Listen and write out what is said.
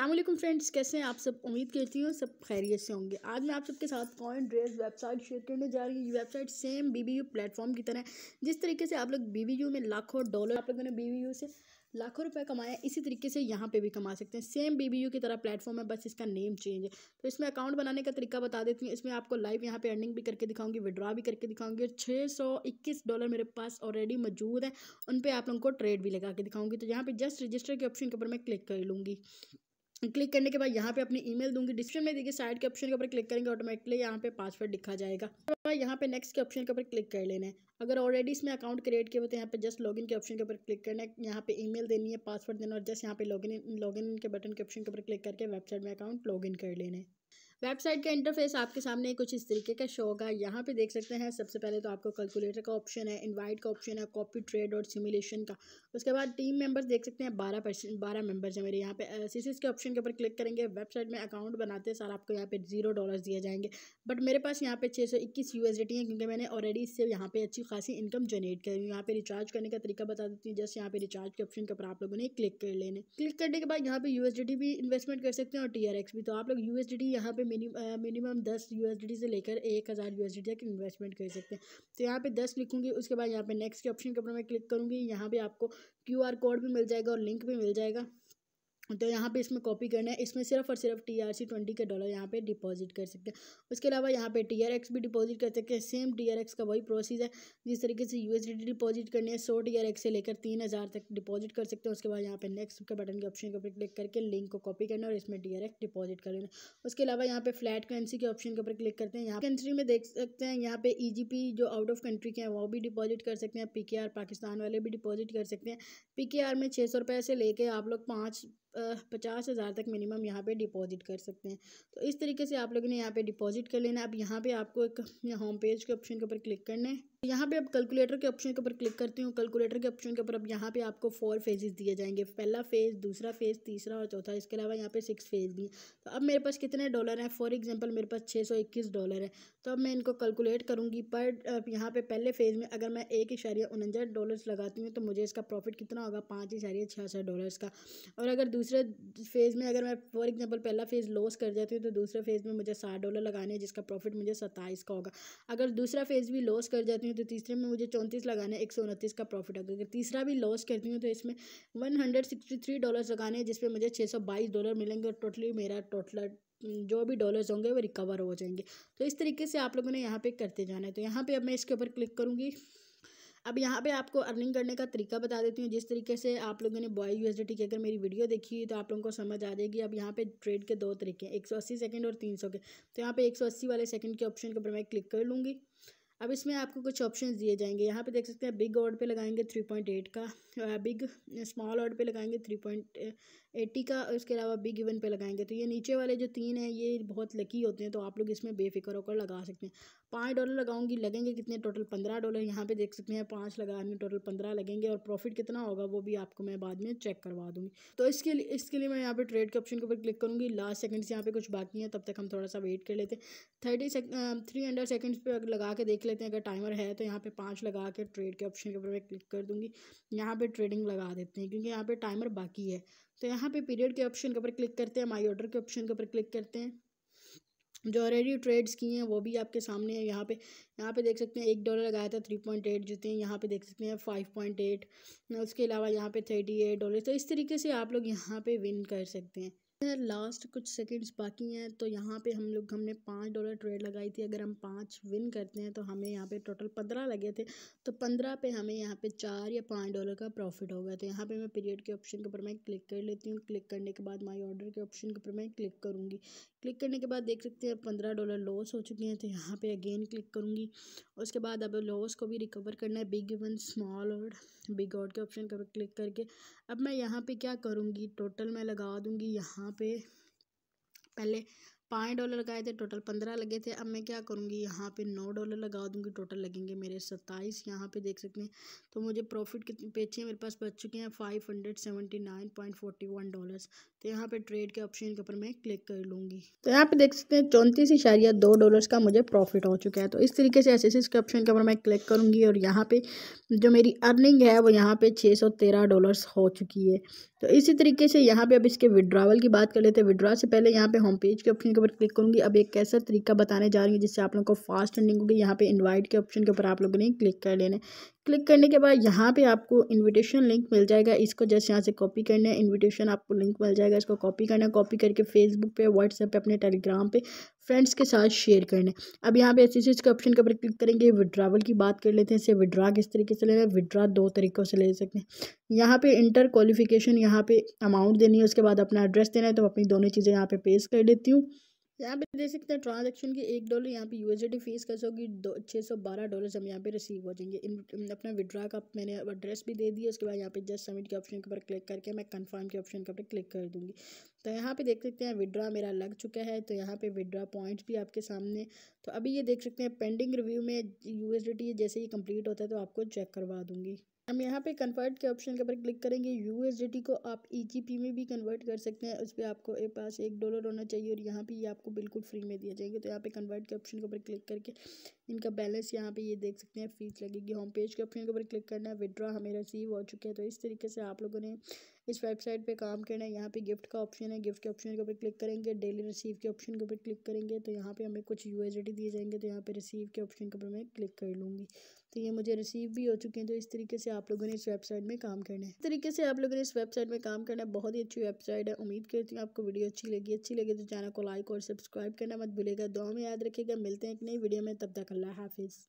अल्लाम फ्रेंड्स कैसे हैं आप सब उम्मीद करती हूँ सब खैरियत से होंगे आज मैं आप सबके साथ कॉइन ड्रेस वेबसाइट शेयर करने जा रही हूँ ये वेबसाइट सेम बीबीयू प्लेटफॉर्म की तरह जिस तरीके से आप लोग बीबीयू में लाखों डॉलर आप लोगों ने बीबीयू से लाखों रुपए कमाया इसी तरीके से यहाँ पे भी कमा सकते हैं सेम बीबीयू की तरह प्लेटफॉर्म है बस इसका नेम चेंज है तो इसमें अकाउंट बनाने का तरीका बता देती हूँ इसमें आपको लाइव यहाँ पे अर्निंग भी करके दिखाऊंगी विड्रॉ भी करके दिखाऊंगी छः सौ इक्कीस डॉलर मेरे पास ऑलरेडी मौजूद है उन पर आप लोगों को ट्रेड भी लगा के दिखाऊंगी तो यहाँ पर जस्ट रजिस्टर के ऑप्शन के ऊपर मैं क्लिक कर लूँगी क्लिक करने के बाद यहाँ पे अपनी ईमेल दूंगी डिस्क्रिप्शन में देखिए साइड के ऑप्शन के ऊपर क्लिक करेंगे ऑटोमेटिकली यहाँ पे पासवर्ड लिखा जाएगा यहाँ पे नेक्स्ट के ऑप्शन के ऊपर क्लिक कर लेना है अगर ऑलरेडी इसमें अकाउंट क्रिएट किया हुए तो यहाँ पे जस्ट लॉगिन के ऑप्शन के ऊपर क्लिक करना है यहाँ पे ईमेल देनी है पासवर्ड देना और जस्ट यहाँ पे लॉगिन लॉगिन के बटन के ऑप्शन के ऊपर क्लिक करके वेबसाइट में अकाउंट लॉगिन कर लेना है वेबसाइट का इंटरफेस आपके सामने कुछ इस तरीके का शो होगा यहाँ पे देख सकते हैं सबसे पहले तो आपको कैलकुलेटर का ऑप्शन है इनवाइट का ऑप्शन है कॉपी ट्रेड और सिमुलेशन का उसके बाद टीम मेंबर्स देख सकते हैं बारह परसेंट बारह मेंबर्स हैं मेरे यहाँ पे सी के ऑप्शन के ऊपर क्लिक करेंगे वेबसाइट में अकाउंट बनाते सारा आपको यहाँ पे जीरो डॉलर्स दिए जाएंगे बट मेरे पास यहाँ पे छः सौ इक्कीस यू हैं क्योंकि मैंने ऑलरेडी इससे यहाँ पे अच्छी खासी इनकम जनरेट करी यहाँ पे रिचार्ज करने का तरीका बता देती हूँ जस्ट यहाँ पे रिचार्ज के ऑप्शन के ऊपर आप लोगों ने क्लिक कर लेने क्लिक करने के बाद यहाँ पे यू भी इन्वेस्टमेंट कर सकते हैं और टी भी तो आप लोग डी यहाँ पे मिनिमम दस यू से लेकर एक हज़ार यू तक इन्वेस्टमेंट कर सकते हैं तो यहाँ पे दस लिखूंगी उसके बाद यहाँ पे नेक्स्ट के ऑप्शन के ऊपर मैं क्लिक करूँगी यहाँ पे आपको क्यू आर कोड भी मिल जाएगा और लिंक भी मिल जाएगा तो यहाँ पे इसमें कॉपी करना है इसमें सिर्फ और सिर्फ टी आर सी ट्वेंटी के डॉलर यहाँ पे डिपॉजिट कर सकते हैं उसके अलावा यहाँ पे टी आर एक्स भी डिपॉजिट कर सकते हैं सेम टी आर एक्स का वही प्रोसेस है जिस तरीके से यू एस डी डिपॉजिट करनी है सौ टी आर एक्स से लेकर तीन हज़ार तक डिपॉजिट कर सकते हैं उसके बाद यहाँ पे नेक्स्ट के बटन के ऑप्शन के ऊपर क्लिक करके लिंक को कॉपी करना और इसमें टी आर एक्स डिपॉजिट कर लेना उसके अलावा यहाँ पे फ्लैट करेंसी के ऑप्शन के ऊपर क्लिक करते हैं यहाँ कंट्री में देख सकते हैं यहाँ पे ई जी पी जो आउट ऑफ कंट्री के हैं वो भी डिपॉजिट कर सकते हैं पी के आर पाकिस्तान वाले भी डिपॉजिट कर सकते हैं पी के आर में छः सौ रुपये से लेके आप लोग पाँच पचास हज़ार तक मिनिमम यहाँ पे डिपॉजिट कर सकते हैं तो इस तरीके से आप लोगों ने यहाँ पे डिपॉजिट कर लेना अब यहाँ पे आपको एक होम पेज के ऑप्शन के ऊपर क्लिक करना है यहाँ पे अब कैलकुलेटर के ऑप्शन के ऊपर क्लिक करती हूँ कैलकुलेटर के ऑप्शन के ऊपर अब यहाँ पे आपको फोर फेजेस दिए जाएंगे पहला फेज़ दूसरा फेज़ तीसरा और चौथा इसके अलावा यहाँ पे सिक्स फेज़ भी तो अब मेरे पास कितने डॉलर हैं फॉर एग्जांपल मेरे पास छः सौ इक्कीस डॉलर है तो अब मैं इनको कैलकुलेट करूँगी पर यहाँ पर पहले फेज़ में अगर मैं एक इशारिया उनंजा डॉलर्स लगाती हूँ तो मुझे इसका प्रॉफिट कितना होगा पाँच इशारिया सौ डॉलर्स का और अगर दूसरे फेज़ में अगर मैं फॉर एग्जाम्पल पहला फेज़ लॉस कर जाती हूँ तो दूसरे फेज़ में मुझे साठ डॉलर लगाने हैं जिसका प्रॉफिट मुझे सत्ताईस का होगा अगर दूसरा फेज़ भी लॉस कर जाती हूँ हूँ तो तीसरे में मुझे चौंतीस लगाना है एक सौ उनतीस का प्रॉफिट होगा अगर तीसरा भी लॉस करती हूँ तो इसमें one hundred sixty three dollars लगाने हैं जिसमें मुझे छः सौ बाईस डॉलर मिलेंगे और टोटली मेरा टोटल जो भी डॉलर्स होंगे वो रिकवर हो जाएंगे तो इस तरीके से आप लोगों ने यहाँ पे करते जाना है तो यहाँ पे अब मैं इसके ऊपर क्लिक करूँगी अब यहाँ पे आपको अर्निंग करने का तरीका बता देती हूँ जिस तरीके से आप लोगों ने बॉय डी की अगर मेरी वीडियो देखी है तो आप लोगों को समझ आ जाएगी अब यहाँ पे ट्रेड के दो तरीके हैं एक सौ अस्सी सेकेंड और तीन सौ के तो यहाँ पे एक सौ अस्सी वाले सेकंड के ऑप्शन के ऊपर मैं क्लिक कर लूँगी अब इसमें आपको कुछ ऑप्शन दिए जाएंगे यहाँ पे देख सकते हैं बिग ऑर्ड पे लगाएंगे थ्री पॉइंट एट का बिग स्मॉल ऑर्ड पे लगाएंगे थ्री पॉइंट एट्टी का उसके अलावा बिग इवन पे लगाएंगे तो ये नीचे वाले जो तीन हैं ये बहुत लकी होते हैं तो आप लोग इसमें बेफिक्र होकर लगा सकते हैं पाँच डॉलर लगाऊंगी लगेंगे कितने टोटल पंद्रह डॉलर यहाँ पे देख सकते हैं पाँच लगाने टोटल पंद्रह लगेंगे और प्रॉफिट कितना होगा वो भी आपको मैं बाद में चेक करवा दूँगी तो इसके लिए इसके लिए मैं यहाँ पर ट्रेड के ऑप्शन के ऊपर क्लिक करूँगी लास्ट सेकेंड्स यहाँ पर कुछ बाकी हैं तब तक हम थोड़ा सा वेट कर लेते हैं थर्टी थ्री हंड्रेड सेकेंड्स पर लगा के देख लेते हैं अगर टाइमर है तो यहाँ पर पाँच लगा के ट्रेड के ऑप्शन के ऊपर मैं क्लिक कर दूँगी यहाँ पर ट्रेडिंग लगा देते हैं क्योंकि यहाँ पर टाइमर बाकी है तो यहाँ पे पीरियड के ऑप्शन के ऊपर क्लिक करते हैं माई ऑर्डर के ऑप्शन के ऊपर क्लिक करते हैं जो ऑलरेडी ट्रेड्स किए हैं वो भी आपके सामने है यहाँ पे यहाँ पे देख सकते हैं एक डॉलर लगाया था थ्री पॉइंट एट हैं यहाँ पे देख सकते हैं फाइव पॉइंट एट उसके अलावा यहाँ पे थर्टी एट डॉलर तो इस तरीके से आप लोग यहाँ पे विन कर सकते हैं लास्ट कुछ सेकंड्स बाकी हैं तो यहाँ पे हम लोग हमने पाँच डॉलर ट्रेड लगाई थी अगर हम पाँच विन करते हैं तो हमें यहाँ पे टोटल पंद्रह लगे थे तो पंद्रह पे हमें यहाँ पे चार या पाँच डॉलर का प्रॉफिट होगा तो यहाँ पे मैं पीरियड के ऑप्शन के ऊपर मैं क्लिक कर लेती हूँ क्लिक करने के बाद माई ऑर्डर के ऑप्शन के ऊपर मैं क्लिक करूँगी क्लिक करने के बाद देख सकते हैं पंद्रह डॉलर लॉस हो चुके हैं तो यहाँ पर अगेन क्लिक करूँगी उसके बाद अब लॉस को भी रिकवर करना है बिग इवन स्मॉल और बिग ऑर्ड के ऑप्शन के ऊपर क्लिक करके अब मैं यहाँ पे क्या करूँगी टोटल मैं लगा दूँगी यहाँ पे पहले पाँच डॉलर लगाए थे टोटल पंद्रह लगे थे अब मैं क्या करूँगी यहाँ पे नौ डॉलर लगा दूँगी टोटल लगेंगे मेरे सत्ताईस यहाँ पे देख सकते हैं तो मुझे प्रॉफिट कितने पेचे मेरे पास बच चुके हैं five hundred seventy nine point forty one dollar तो यहाँ पे ट्रेड के ऑप्शन के ऊपर मैं क्लिक कर लूँगी तो यहाँ पे देख सकते हैं चौंतीस इशारिया दो डॉलर का मुझे प्रॉफिट हो चुका है तो इस तरीके से एस एस के ऑप्शन के ऊपर मैं क्लिक करूँगी और यहाँ पे जो मेरी अर्निंग है वो यहाँ पे छः सौ तेरह डॉलर हो चुकी है तो इसी तरीके से यहाँ पे अब इसके विड्रावल की बात कर लेते हैं विड्रा से पहले यहाँ पे होम पेज के ऑप्शन के ऊपर क्लिक करूँगी अब एक ऐसा तरीका बताने जा रही हूँ जिससे आप लोगों को फास्ट रनिंग होगी यहाँ पे इनवाइट के ऑप्शन के ऊपर आप लोगों ने क्लिक कर लेना है क्लिक करने के बाद यहाँ पे आपको इनविटेशन लिंक मिल जाएगा इसको जस्ट यहाँ से कॉपी करना है इनविटेशन आपको लिंक मिल जाएगा इसको कॉपी करना है कॉपी करके फेसबुक पे व्हाट्सएप पे अपने टेलीग्राम पे फ्रेंड्स के साथ शेयर करना अब यहाँ पे ऐसे एस ऑप्शन के ऊपर क्लिक करेंगे विड्रावल की बात कर लेते हैं इसे विड्रा किस तरीके से लेना है विड्रा दो तरीक़ों से ले सकते हैं यहाँ पर इंटर क्वालिफिकेशन यहाँ पे अमाउंट देनी है उसके बाद अपना एड्रेस देना है तो अपनी दोनों चीज़ें यहाँ पर पेश कर लेती हूँ यहाँ पे देख सकते हैं ट्रांजेक्शन की एक डॉलर यहाँ पे यूएसडी फीस कैसे होगी दो छः सौ बारह डॉलर हम यहाँ पे रिसीव हो जाएंगे इन अपना विड्रा का मैंने एड्रेस भी दे दिया उसके बाद यहाँ पे जस्ट सबमिट के ऑप्शन के ऊपर क्लिक करके मैं कंफर्म के ऑप्शन के ऊपर क्लिक कर दूँगी तो यहाँ पे देख सकते हैं विड्रा मेरा लग चुका है तो यहाँ पे विड्रा पॉइंट्स भी आपके सामने तो अभी ये देख सकते हैं पेंडिंग रिव्यू में यू जैसे ये कम्प्लीट होता है तो आपको चेक करवा दूँगी हम यहाँ पे कन्वर्ट के ऑप्शन के ऊपर क्लिक करेंगे टी को आप पी e में भी कन्वर्ट कर सकते हैं उस पर आपको एक पास एक डॉलर होना चाहिए और यहाँ पे ये आपको बिल्कुल फ्री में दिया जाएंगे तो यहाँ पे कन्वर्ट के ऑप्शन के ऊपर क्लिक करके इनका बैलेंस यहाँ पे ये देख सकते हैं फीस लगेगी होम पेज के ऑप्शन के ऊपर क्लिक करना है विदड्रॉ हमें रिसीव हो चुके हैं तो इस तरीके से आप लोगों ने इस वेबसाइट पे काम करना है यहाँ पे गिफ्ट का ऑप्शन है गिफ्ट के ऑप्शन के ऊपर क्लिक करेंगे डेली रिसीव के ऑप्शन के ऊपर क्लिक करेंगे तो यहाँ पे हमें कुछ यू दिए जाएंगे तो यहाँ पे रिसीव के ऑप्शन के ऊपर मैं क्लिक कर लूँगी तो ये मुझे रिसीव भी हो चुके हैं तो इस तरीके से आप लोगों ने इस वेबसाइट में काम करना है इस तरीके से आप लोगों ने इस वेबसाइट में काम करना है बहुत ही अच्छी वेबसाइट है उम्मीद करती हूँ आपको वीडियो अच्छी लगी अच्छी लगी तो चैनल को लाइक और सब्सक्राइब करना मत भूलेगा दो में याद रखेगा मिलते हैं एक नई वीडियो में तब तक अल्लाह हाफिज़